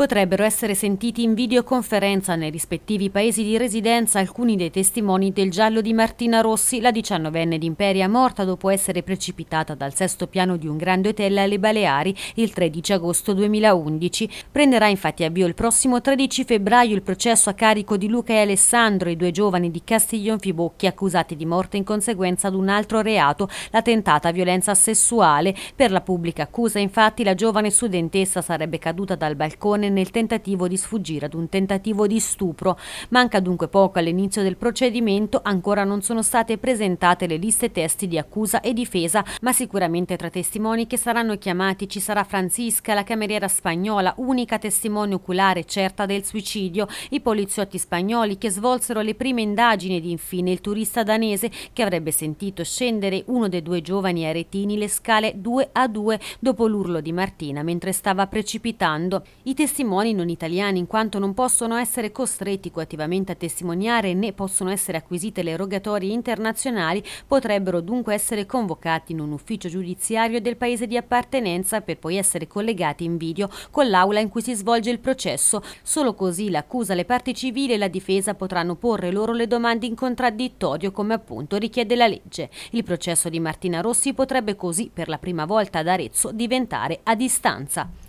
potrebbero essere sentiti in videoconferenza nei rispettivi paesi di residenza alcuni dei testimoni del giallo di Martina Rossi, la diciannovenne di Imperia morta dopo essere precipitata dal sesto piano di un grande hotel alle Baleari il 13 agosto 2011. Prenderà infatti avvio il prossimo 13 febbraio il processo a carico di Luca e Alessandro, i due giovani di Castiglion Fibocchi accusati di morte in conseguenza ad un altro reato, la tentata violenza sessuale. Per la pubblica accusa infatti la giovane studentessa sarebbe caduta dal balcone nel tentativo di sfuggire ad un tentativo di stupro. Manca dunque poco all'inizio del procedimento, ancora non sono state presentate le liste testi di accusa e difesa, ma sicuramente tra testimoni che saranno chiamati ci sarà Francisca, la cameriera spagnola, unica testimone oculare certa del suicidio, i poliziotti spagnoli che svolsero le prime indagini ed infine il turista danese che avrebbe sentito scendere uno dei due giovani aretini le scale 2 a 2 dopo l'urlo di Martina mentre stava precipitando. I testimoni testimoni non italiani in quanto non possono essere costretti coattivamente a testimoniare né possono essere acquisite le rogatorie internazionali, potrebbero dunque essere convocati in un ufficio giudiziario del paese di appartenenza per poi essere collegati in video con l'aula in cui si svolge il processo. Solo così l'accusa, le parti civili e la difesa potranno porre loro le domande in contraddittorio come appunto richiede la legge. Il processo di Martina Rossi potrebbe così per la prima volta ad Arezzo diventare a distanza.